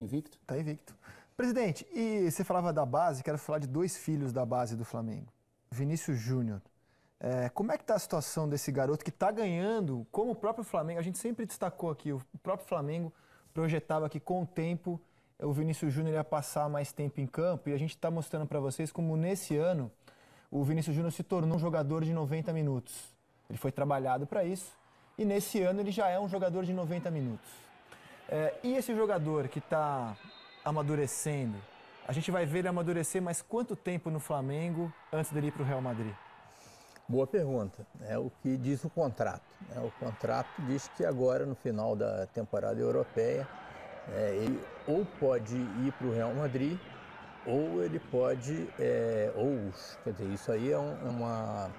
Invicto? Está invicto. Presidente, e você falava da base, quero falar de dois filhos da base do Flamengo. Vinícius Júnior. É, como é que está a situação desse garoto que está ganhando, como o próprio Flamengo, a gente sempre destacou aqui, o próprio Flamengo projetava que com o tempo o Vinícius Júnior ia passar mais tempo em campo e a gente está mostrando para vocês como nesse ano o Vinícius Júnior se tornou um jogador de 90 minutos. Ele foi trabalhado para isso e nesse ano ele já é um jogador de 90 minutos. É, e esse jogador que está amadurecendo, a gente vai ver ele amadurecer mais quanto tempo no Flamengo antes dele ir para o Real Madrid? Boa pergunta. É o que diz o contrato. Né? O contrato diz que agora, no final da temporada europeia, é, ele ou pode ir para o Real Madrid ou ele pode, é, ou, quer dizer, isso aí é, um, é uma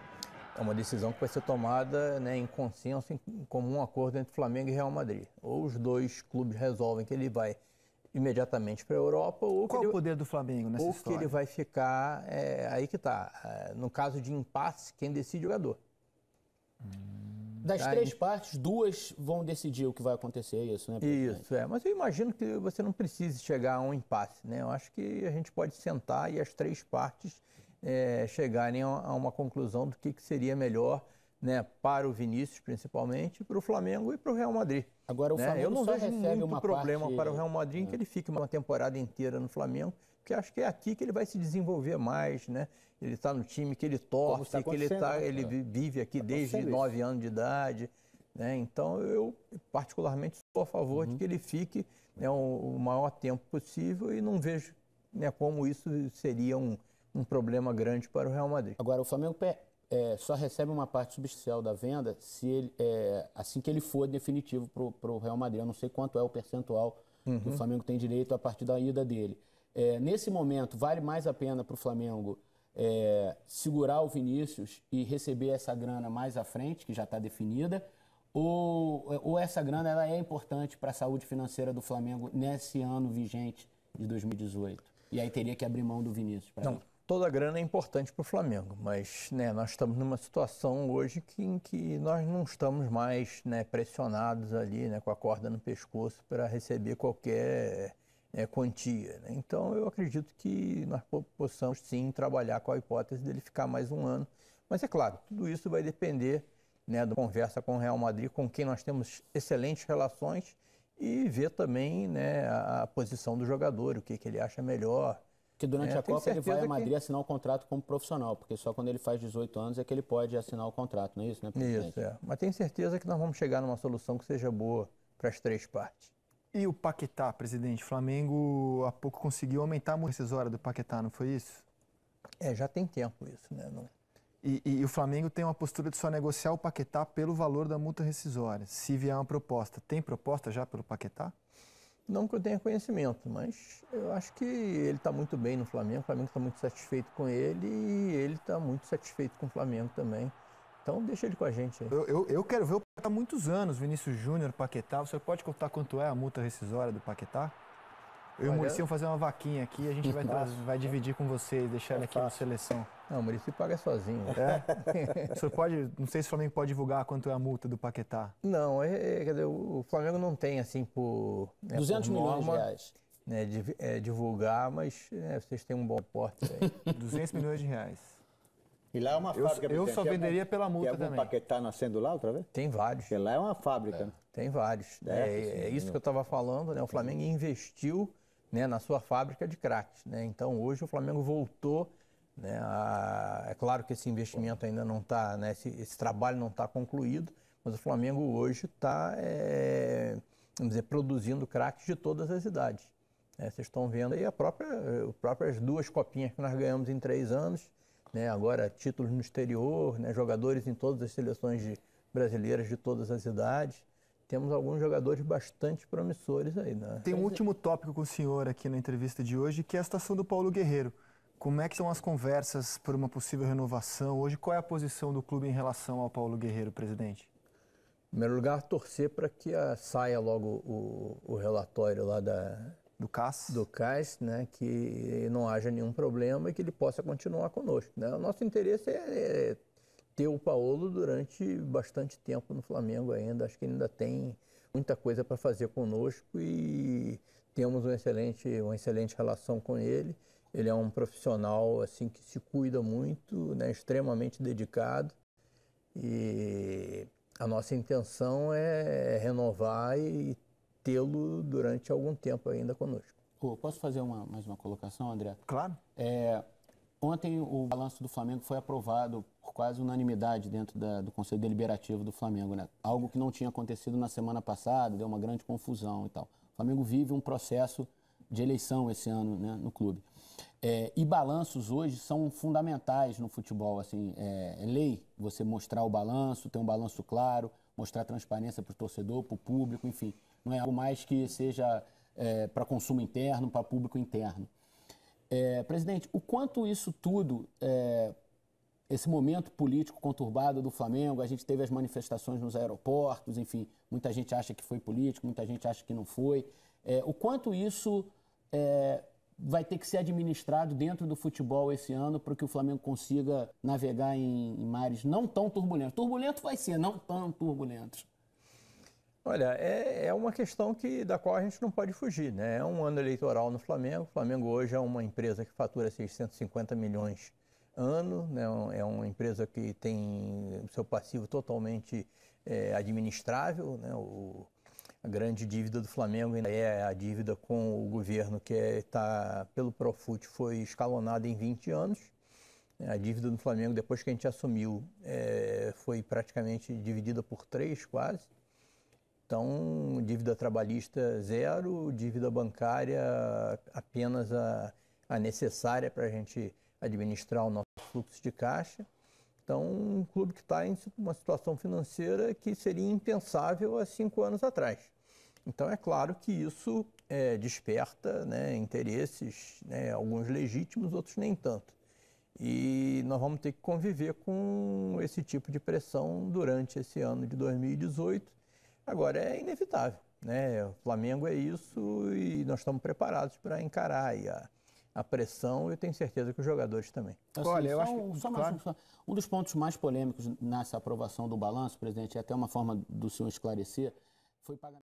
é uma decisão que vai ser tomada né, em consenso, em comum acordo entre Flamengo e Real Madrid. Ou os dois clubes resolvem que ele vai imediatamente para a Europa. Ou Qual ele, o poder do Flamengo nessa ou história? Ou que ele vai ficar, é, aí que está. É, no caso de impasse, quem decide é o jogador. Hum. Das aí, três partes, duas vão decidir o que vai acontecer, é isso, né? Isso, é. Mas eu imagino que você não precise chegar a um impasse, né? Eu acho que a gente pode sentar e as três partes é, chegarem a uma conclusão do que, que seria melhor né, para o Vinícius, principalmente, para o Flamengo e para o Real Madrid. Agora, o né? Flamengo Eu não vejo muito problema parte... para o Real Madrid em que é. ele fique uma temporada inteira no Flamengo, porque acho que é aqui que ele vai se desenvolver mais, né? Ele está no time que ele torce, que ele, tá, ele né? vive aqui tá desde nove anos de idade. Né? Então, eu particularmente sou a favor uhum. de que ele fique né, o, o maior tempo possível e não vejo né, como isso seria um, um problema grande para o Real Madrid. Agora, o Flamengo é, só recebe uma parte substancial da venda se ele, é, assim que ele for definitivo para o Real Madrid. Eu não sei quanto é o percentual uhum. que o uhum. Flamengo tem direito a partir da ida dele. É, nesse momento, vale mais a pena para o Flamengo é, segurar o Vinícius e receber essa grana mais à frente, que já está definida, ou, ou essa grana ela é importante para a saúde financeira do Flamengo nesse ano vigente de 2018? E aí teria que abrir mão do Vinícius. Não, toda a grana é importante para o Flamengo, mas né, nós estamos numa situação hoje que, em que nós não estamos mais né, pressionados ali né, com a corda no pescoço para receber qualquer né, quantia. Né. Então eu acredito que nós possamos sim trabalhar com a hipótese dele ficar mais um ano. Mas é claro, tudo isso vai depender né, da conversa com o Real Madrid, com quem nós temos excelentes relações, e ver também né, a, a posição do jogador, o que, que ele acha melhor que durante é, a Copa ele vai a Madrid que... assinar o um contrato como profissional, porque só quando ele faz 18 anos é que ele pode assinar o contrato, não é isso, né, presidente? Isso, é. Mas tenho certeza que nós vamos chegar numa solução que seja boa para as três partes. E o Paquetá, presidente? Flamengo há pouco conseguiu aumentar a rescisória do Paquetá, não foi isso? É, já tem tempo isso, né? Não... E, e, e, o Flamengo tem uma postura de só negociar o Paquetá pelo valor da multa rescisória, se vier uma proposta. Tem proposta já pelo Paquetá? Não que eu tenha conhecimento, mas eu acho que ele está muito bem no Flamengo, o Flamengo está muito satisfeito com ele e ele está muito satisfeito com o Flamengo também. Então deixa ele com a gente aí. Eu, eu, eu quero ver o Paquetá há muitos anos, Vinícius Júnior, Paquetá. Você pode contar quanto é a multa rescisória do Paquetá? Eu Olha... e o vão fazer uma vaquinha aqui, e a gente vai, vai dividir com vocês, deixar ele aqui na é seleção. Não, o Murici paga sozinho. É? Você pode, não sei se o Flamengo pode divulgar quanto é a multa do Paquetá. Não, é, é, o Flamengo não tem assim por. 200 né, por milhões norma, de reais. Né, de, é, divulgar, mas né, vocês têm um bom porte aí. 200 milhões de reais. E lá é uma eu, fábrica. Eu só venderia algum, pela multa tem algum também. Tem Paquetá nascendo lá outra vez? Tem vários. Porque lá é uma fábrica. É, né? Tem vários. É, é isso que eu estava falando, né? O Flamengo investiu né, na sua fábrica de craques. Né? Então hoje o Flamengo voltou né? A, é claro que esse investimento ainda não está, né? esse, esse, trabalho não está concluído, mas o Flamengo hoje está, é, vamos dizer, produzindo craques de todas as idades. Né? vocês estão vendo aí a própria, as próprias duas copinhas que nós ganhamos em três anos, né? agora títulos no exterior, né? jogadores em todas as seleções de, brasileiras de todas as idades temos alguns jogadores bastante promissores aí. Né? Tem um último tópico com o senhor aqui na entrevista de hoje, que é a estação do Paulo Guerreiro. Como é que são as conversas por uma possível renovação? Hoje, qual é a posição do clube em relação ao Paulo Guerreiro, presidente? Em primeiro lugar, torcer para que a, ah, saia logo o, o, relatório lá da, do CAS, do CAS né, que não haja nenhum problema e que ele possa continuar conosco. Né? O nosso interesse é, é ter o Paulo durante bastante tempo no Flamengo ainda. Acho que ele ainda tem muita coisa para fazer conosco e temos um excelente, uma excelente relação com ele ele é um profissional assim que se cuida muito, né, extremamente dedicado e a nossa intenção é renovar e tê-lo durante algum tempo ainda conosco. posso fazer uma, mais uma colocação, André? Claro. É, ontem o balanço do Flamengo foi aprovado por quase unanimidade dentro da, do Conselho Deliberativo do Flamengo, né? Algo que não tinha acontecido na semana passada, deu uma grande confusão e tal. O Flamengo vive um processo de eleição esse ano né, no clube. É, e balanços hoje são fundamentais no futebol. Assim, é, é lei você mostrar o balanço, ter um balanço claro, mostrar transparência para o torcedor, para o público, enfim. Não é algo mais que seja é, para consumo interno, para público interno. É, presidente, o quanto isso tudo, é, esse momento político conturbado do Flamengo, a gente teve as manifestações nos aeroportos, enfim, muita gente acha que foi político, muita gente acha que não foi. É, o quanto isso vai ter que ser administrado dentro do futebol esse ano para que o Flamengo consiga navegar em, em mares não tão turbulentos. Turbulento vai ser, não tão turbulentos. Olha, é, é, uma questão que, da qual a gente não pode fugir. Né? É um ano eleitoral no Flamengo. O Flamengo hoje é uma empresa que fatura 650 milhões ano, né? é uma empresa que tem o seu passivo totalmente é, administrável. Né? O, a grande dívida do Flamengo ainda é a dívida com o governo que está, é, pelo Profut, foi escalonada em 20 anos. A dívida do Flamengo, depois que a gente assumiu, é, foi praticamente dividida por três, quase. Então, dívida trabalhista zero, dívida bancária apenas a, a necessária para a gente administrar o nosso fluxo de caixa. Então, um clube que está em uma situação financeira que seria impensável há cinco anos atrás. Então, é claro que isso é, desperta né, interesses, né, alguns legítimos, outros nem tanto. E nós vamos ter que conviver com esse tipo de pressão durante esse ano de 2018. Agora, é inevitável. Né? O Flamengo é isso e nós estamos preparados para encarar. E a, a pressão e eu tenho certeza que os jogadores também. Então, assim, Olha, eu acho um, que... Claro. Mais, um dos pontos mais polêmicos nessa aprovação do balanço, presidente, e é até uma forma do senhor esclarecer, foi pagamento.